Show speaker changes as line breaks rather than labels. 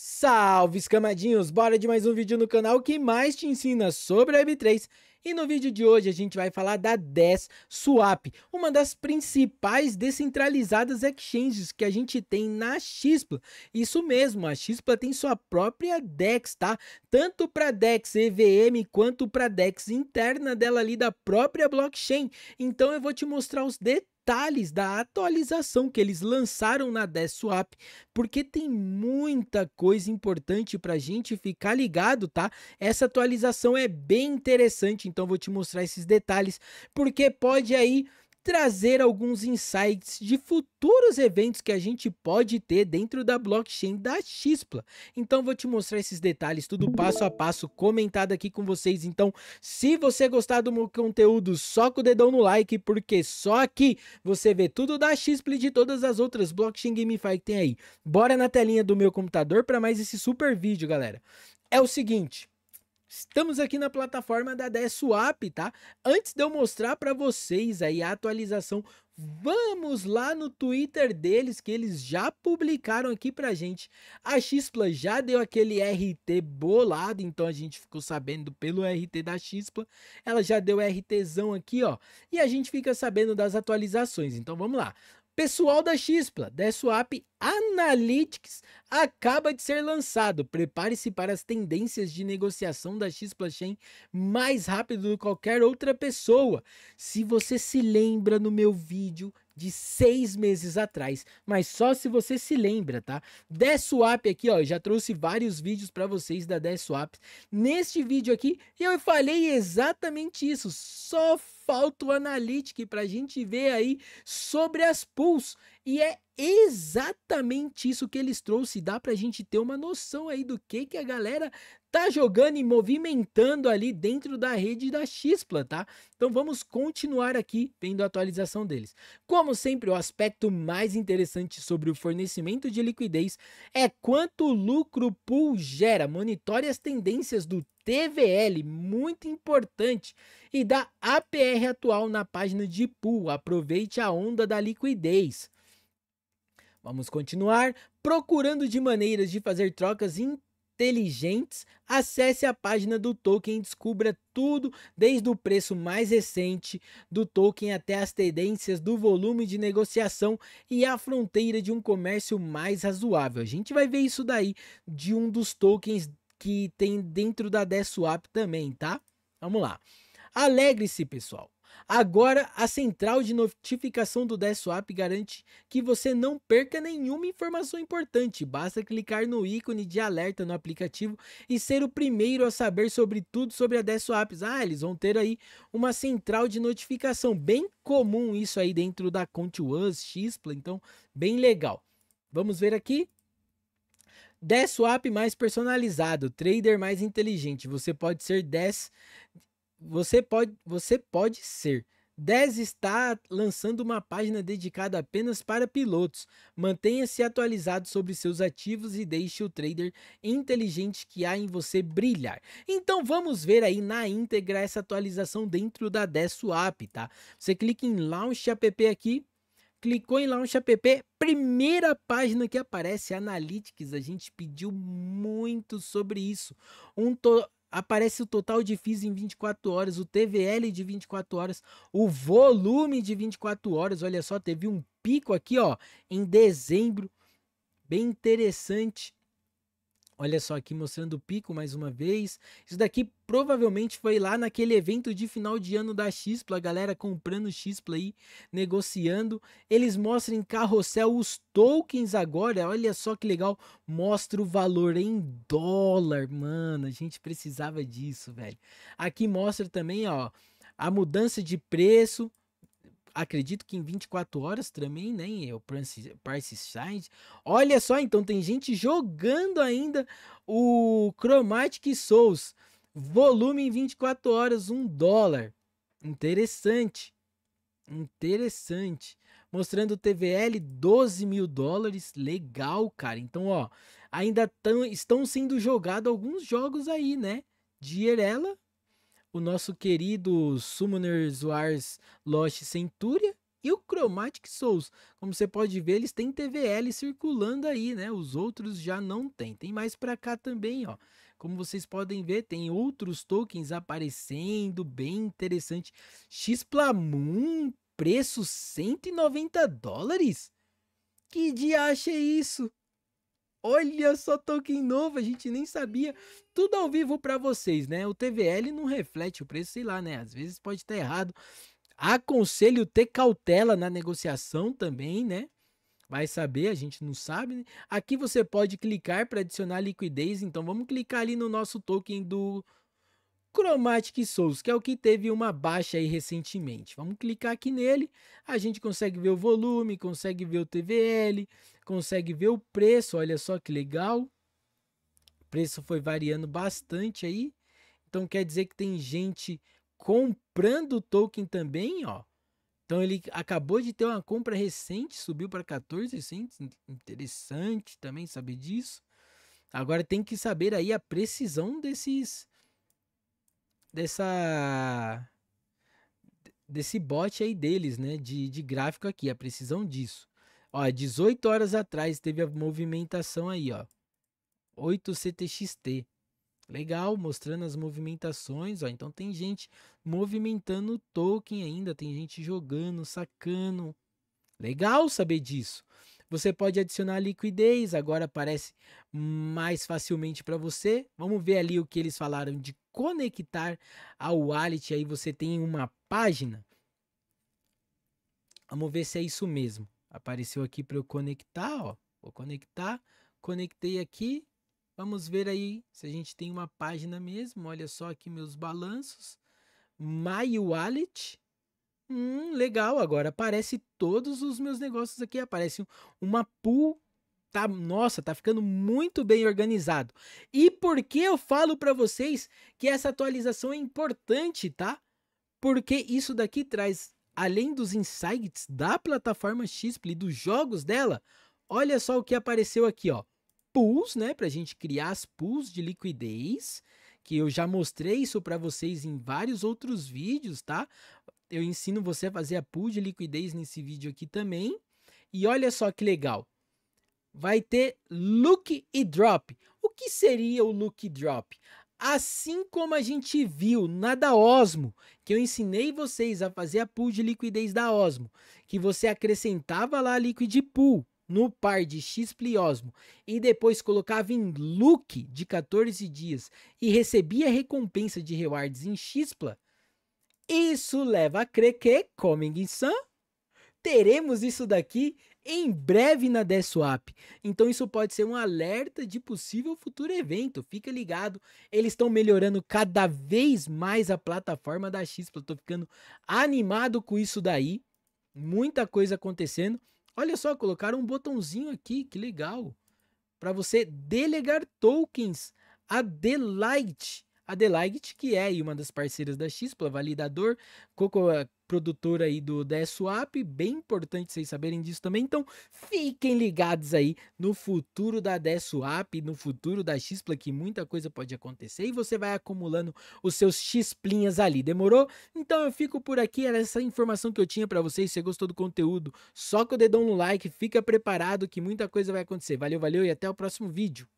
Salve, escamadinhos! Bora de mais um vídeo no canal que mais te ensina sobre a Web3 e no vídeo de hoje a gente vai falar da 10 Swap, uma das principais descentralizadas exchanges que a gente tem na Xpla. Isso mesmo, a Xpla tem sua própria DEX, tá? Tanto para DEX EVM quanto para DEX interna dela ali da própria blockchain. Então eu vou te mostrar os detalhes detalhes da atualização que eles lançaram na DevSwap, porque tem muita coisa importante para a gente ficar ligado, tá? Essa atualização é bem interessante, então vou te mostrar esses detalhes, porque pode aí trazer alguns insights de futuros eventos que a gente pode ter dentro da blockchain da Xpla. Então vou te mostrar esses detalhes tudo passo a passo comentado aqui com vocês. Então, se você gostar do meu conteúdo, com o dedão no like porque só aqui você vê tudo da Xpla e de todas as outras blockchain gamify que tem aí. Bora na telinha do meu computador para mais esse super vídeo, galera. É o seguinte, Estamos aqui na plataforma da DSWAP, tá? Antes de eu mostrar para vocês aí a atualização, vamos lá no Twitter deles que eles já publicaram aqui pra gente. A Xpla já deu aquele RT bolado, então a gente ficou sabendo pelo RT da Xpla. Ela já deu RTzão aqui, ó, e a gente fica sabendo das atualizações. Então vamos lá. Pessoal da Xpla, da Analytics acaba de ser lançado. Prepare-se para as tendências de negociação da Xpla Chain mais rápido do que qualquer outra pessoa. Se você se lembra no meu vídeo, de seis meses atrás, mas só se você se lembra, tá? DeathSwap aqui, ó, já trouxe vários vídeos para vocês da DeathSwap. Neste vídeo aqui, eu falei exatamente isso, só falta o Analytic para a gente ver aí sobre as pools. E é exatamente isso que eles trouxeram, dá para a gente ter uma noção aí do que, que a galera tá jogando e movimentando ali dentro da rede da Xpla, tá? Então vamos continuar aqui vendo a atualização deles. Como sempre, o aspecto mais interessante sobre o fornecimento de liquidez é quanto lucro pool gera. Monitore as tendências do TVL, muito importante, e da APR atual na página de pool. Aproveite a onda da liquidez. Vamos continuar procurando de maneiras de fazer trocas inteligentes, acesse a página do token e descubra tudo, desde o preço mais recente do token até as tendências do volume de negociação e a fronteira de um comércio mais razoável. A gente vai ver isso daí de um dos tokens que tem dentro da DeSwap também, tá? Vamos lá. Alegre-se, pessoal. Agora, a central de notificação do DSWAP garante que você não perca nenhuma informação importante. Basta clicar no ícone de alerta no aplicativo e ser o primeiro a saber sobre tudo sobre a DSWAPs. Ah, eles vão ter aí uma central de notificação. Bem comum isso aí dentro da ContUS, Xpla, então bem legal. Vamos ver aqui. DES mais personalizado, trader mais inteligente. Você pode ser DES você pode, você pode ser. 10 está lançando uma página dedicada apenas para pilotos. Mantenha-se atualizado sobre seus ativos e deixe o trader inteligente que há em você brilhar. Então vamos ver aí na íntegra essa atualização dentro da 10 Swap, tá? Você clica em Launch App aqui, clicou em Launch App, primeira página que aparece, Analytics, a gente pediu muito sobre isso. Um to aparece o total de FIIs em 24 horas, o TVL de 24 horas, o volume de 24 horas. Olha só, teve um pico aqui, ó, em dezembro. Bem interessante Olha só aqui mostrando o pico mais uma vez. Isso daqui provavelmente foi lá naquele evento de final de ano da Xpla, a galera comprando Xpla aí, negociando. Eles mostram em carrossel os tokens agora, olha só que legal. Mostra o valor em dólar, mano, a gente precisava disso, velho. Aqui mostra também, ó, a mudança de preço, acredito que em 24 horas também, nem né? O Price Side. Olha só, então tem gente jogando ainda o Chromatic Souls. Volume em 24 horas, um dólar. Interessante. Interessante. Mostrando o TVL 12 mil dólares. Legal, cara. Então, ó, ainda tão, estão sendo jogados alguns jogos aí, né? Dierela o nosso querido Summoners Wars Lost Centuria e o Chromatic Souls. Como você pode ver, eles têm TVL circulando aí, né? Os outros já não tem. Tem mais para cá também, ó. Como vocês podem ver, tem outros tokens aparecendo, bem interessante. Xplamoon, preço 190 dólares? Que dia é isso? Olha só token novo, a gente nem sabia. Tudo ao vivo para vocês, né? O TVL não reflete o preço, sei lá, né? Às vezes pode estar errado. Aconselho ter cautela na negociação também, né? Vai saber, a gente não sabe. Né? Aqui você pode clicar para adicionar liquidez. Então vamos clicar ali no nosso token do Chromatic Souls, que é o que teve uma baixa aí recentemente. Vamos clicar aqui nele, a gente consegue ver o volume, consegue ver o TVL, consegue ver o preço, olha só que legal. O preço foi variando bastante aí. Então quer dizer que tem gente comprando o token também, ó. Então ele acabou de ter uma compra recente, subiu para 14 cents, interessante também saber disso. Agora tem que saber aí a precisão desses dessa desse bot aí deles, né, de, de gráfico aqui, a precisão disso. Ó, 18 horas atrás teve a movimentação aí, ó. 8CTXT. Legal, mostrando as movimentações, ó. Então tem gente movimentando o token ainda, tem gente jogando, sacando. Legal saber disso. Você pode adicionar liquidez, agora aparece mais facilmente para você. Vamos ver ali o que eles falaram de conectar ao wallet, aí você tem uma página. Vamos ver se é isso mesmo. Apareceu aqui para eu conectar, ó. Vou conectar, conectei aqui. Vamos ver aí se a gente tem uma página mesmo. Olha só aqui meus balanços. My Wallet. Hum, legal, agora aparece todos os meus negócios aqui, aparece uma pool tá, nossa, tá ficando muito bem organizado. E por que eu falo para vocês que essa atualização é importante, tá? Porque isso daqui traz além dos insights da plataforma e dos jogos dela, olha só o que apareceu aqui, ó. Pools, né, para a gente criar as pools de liquidez, que eu já mostrei isso para vocês em vários outros vídeos, tá? Eu ensino você a fazer a pool de liquidez nesse vídeo aqui também. E olha só que legal. Vai ter look e drop. O que seria o look e drop? Assim como a gente viu na da Osmo, que eu ensinei vocês a fazer a pool de liquidez da Osmo, que você acrescentava lá a liquid pool no par de Xpli Osmo e depois colocava em look de 14 dias e recebia recompensa de rewards em Xpla, isso leva a crer que, coming in sun, teremos isso daqui em breve na DSWAP. Então isso pode ser um alerta de possível futuro evento. Fica ligado, eles estão melhorando cada vez mais a plataforma da Xpla. Tô ficando animado com isso daí. Muita coisa acontecendo. Olha só, colocaram um botãozinho aqui, que legal, para você delegar tokens a Delight Adelaide, que é uma das parceiras da Xpla, validador, eh, produtora aí do DSWAP, bem importante vocês saberem disso também. Então, fiquem ligados aí no futuro da DSWAP, no futuro da Xpla, que muita coisa pode acontecer e você vai acumulando os seus Xplinhas ali. Demorou? Então eu fico por aqui, era essa informação que eu tinha para vocês. Se você gostou do conteúdo, soca o dedão no like, fica preparado que muita coisa vai acontecer. Valeu, valeu e até o próximo vídeo.